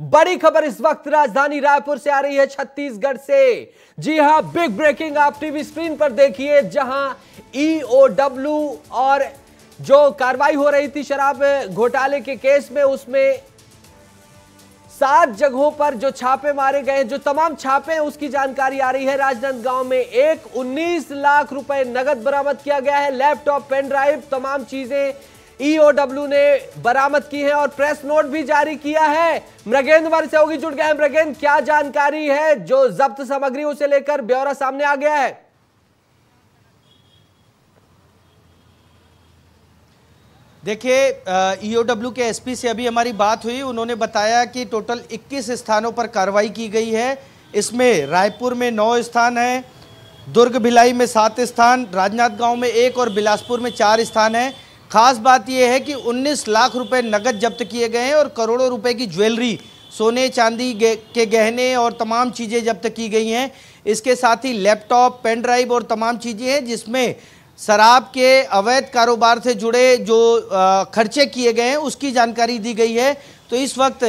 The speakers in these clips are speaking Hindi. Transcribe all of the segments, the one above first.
बड़ी खबर इस वक्त राजधानी रायपुर से आ रही है छत्तीसगढ़ से जी हां बिग ब्रेकिंग आप टीवी स्क्रीन पर देखिए जहां ईओडब्ल्यू e और जो कार्रवाई हो रही थी शराब घोटाले के केस में उसमें सात जगहों पर जो छापे मारे गए जो तमाम छापे उसकी जानकारी आ रही है राजनांदगांव में एक 19 लाख रुपए नगद बरामद किया गया है लैपटॉप पेन ड्राइव तमाम चीजें ईओडब्ल्यू e ने बरामद की है और प्रेस नोट भी जारी किया है मृगेंद्र हमारे सहयोगी जुट गए मृगेंद्र क्या जानकारी है जो जब्त सामग्री उसे लेकर ब्यौरा सामने आ गया है देखिए ईओडब्ल्यू e के एसपी से अभी हमारी बात हुई उन्होंने बताया कि टोटल 21 स्थानों पर कार्रवाई की गई है इसमें रायपुर में नौ स्थान है दुर्ग भिलाई में सात स्थान राजनाथ गांव में एक और बिलासपुर में चार स्थान है खास बात यह है कि 19 लाख रुपए नकद जब्त किए गए हैं और करोड़ों रुपए की ज्वेलरी सोने चांदी के गहने और तमाम चीज़ें जब्त की गई हैं इसके साथ ही लैपटॉप पेन ड्राइव और तमाम चीज़ें हैं जिसमें शराब के अवैध कारोबार से जुड़े जो खर्चे किए गए हैं उसकी जानकारी दी गई है तो इस वक्त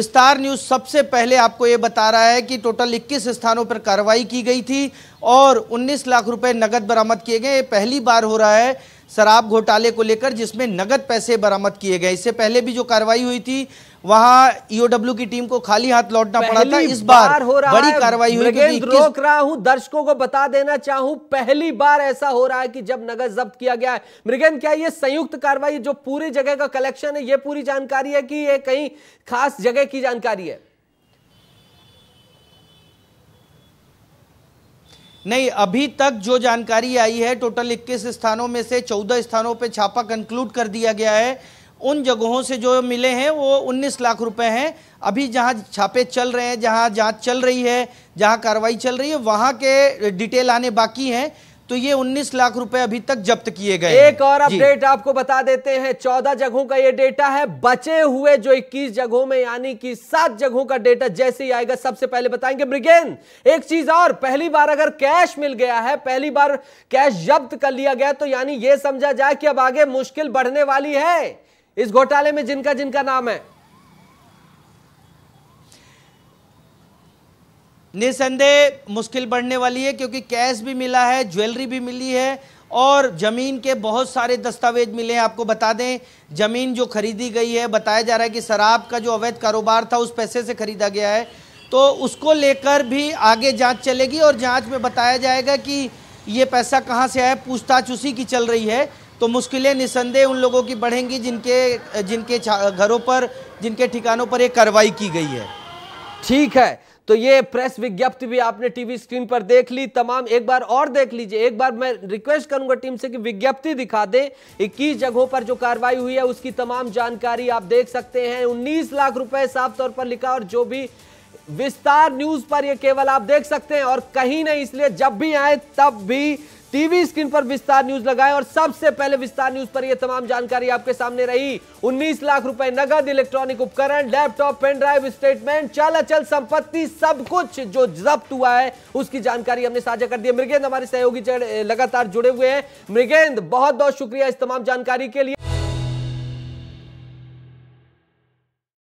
विस्तार न्यूज़ सबसे पहले आपको ये बता रहा है कि टोटल 21 स्थानों पर कार्रवाई की गई थी और 19 लाख रुपए नकद बरामद किए गए ये पहली बार हो रहा है शराब घोटाले को लेकर जिसमें नगद पैसे बरामद किए गए इससे पहले भी जो कार्रवाई हुई थी वहां ईओडब्ल्यू e की टीम को खाली हाथ लौटना पड़ा था इस बार, बार हो रहा बड़ी कार्रवाई हुई रोक रहा हूं दर्शकों को बता देना चाहूं पहली बार ऐसा हो रहा है कि जब नगद जब्त किया गया है मृगेंद्र क्या ये संयुक्त कार्रवाई जो पूरी जगह का कलेक्शन है ये पूरी जानकारी है कि ये कहीं खास जगह की जानकारी है नहीं अभी तक जो जानकारी आई है टोटल 21 स्थानों में से 14 स्थानों पर छापा कंक्लूड कर दिया गया है उन जगहों से जो मिले हैं वो 19 लाख रुपए हैं अभी जहां छापे चल रहे हैं जहां जांच चल रही है जहां कार्रवाई चल रही है वहां के डिटेल आने बाकी हैं तो ये 19 लाख रुपए अभी तक जब्त किए गए एक और अपडेट आपको बता देते हैं 14 जगहों का ये डेटा है बचे हुए जो 21 जगहों में यानी कि सात जगहों का डेटा जैसे ही आएगा सबसे पहले बताएंगे ब्रिगेन एक चीज और पहली बार अगर कैश मिल गया है पहली बार कैश जब्त कर लिया गया तो यानी यह समझा जाए कि अब आगे मुश्किल बढ़ने वाली है इस घोटाले में जिनका जिनका नाम है निसंदेह मुश्किल बढ़ने वाली है क्योंकि कैश भी मिला है ज्वेलरी भी मिली है और ज़मीन के बहुत सारे दस्तावेज मिले हैं आपको बता दें ज़मीन जो खरीदी गई है बताया जा रहा है कि शराब का जो अवैध कारोबार था उस पैसे से खरीदा गया है तो उसको लेकर भी आगे जांच चलेगी और जांच में बताया जाएगा कि ये पैसा कहाँ से आया पूछताछ उसी की चल रही है तो मुश्किलें निसंदेह उन लोगों की बढ़ेंगी जिनके जिनके घरों पर जिनके ठिकानों पर ये कार्रवाई की गई है ठीक है तो ये प्रेस विज्ञप्ति भी आपने टीवी स्क्रीन पर देख ली तमाम एक बार और देख लीजिए एक बार मैं रिक्वेस्ट करूंगा टीम से कि विज्ञप्ति दिखा दे इक्कीस जगहों पर जो कार्रवाई हुई है उसकी तमाम जानकारी आप देख सकते हैं उन्नीस लाख रुपए साफ तौर पर लिखा और जो भी विस्तार न्यूज पर यह केवल आप देख सकते हैं और कहीं नहीं इसलिए जब भी आए तब भी टीवी स्क्रीन पर विस्तार न्यूज लगाएं और सबसे पहले विस्तार न्यूज पर यह तमाम जानकारी आपके सामने रही 19 लाख रुपए नगद इलेक्ट्रॉनिक उपकरण लैपटॉप पेन ड्राइव स्टेटमेंट चल अचल संपत्ति सब कुछ जो जब्त हुआ है उसकी जानकारी हमने साझा कर दी मृगेंद्र हमारे सहयोगी लगातार जुड़े हुए हैं मृगेंद्र बहुत बहुत शुक्रिया इस तमाम जानकारी के लिए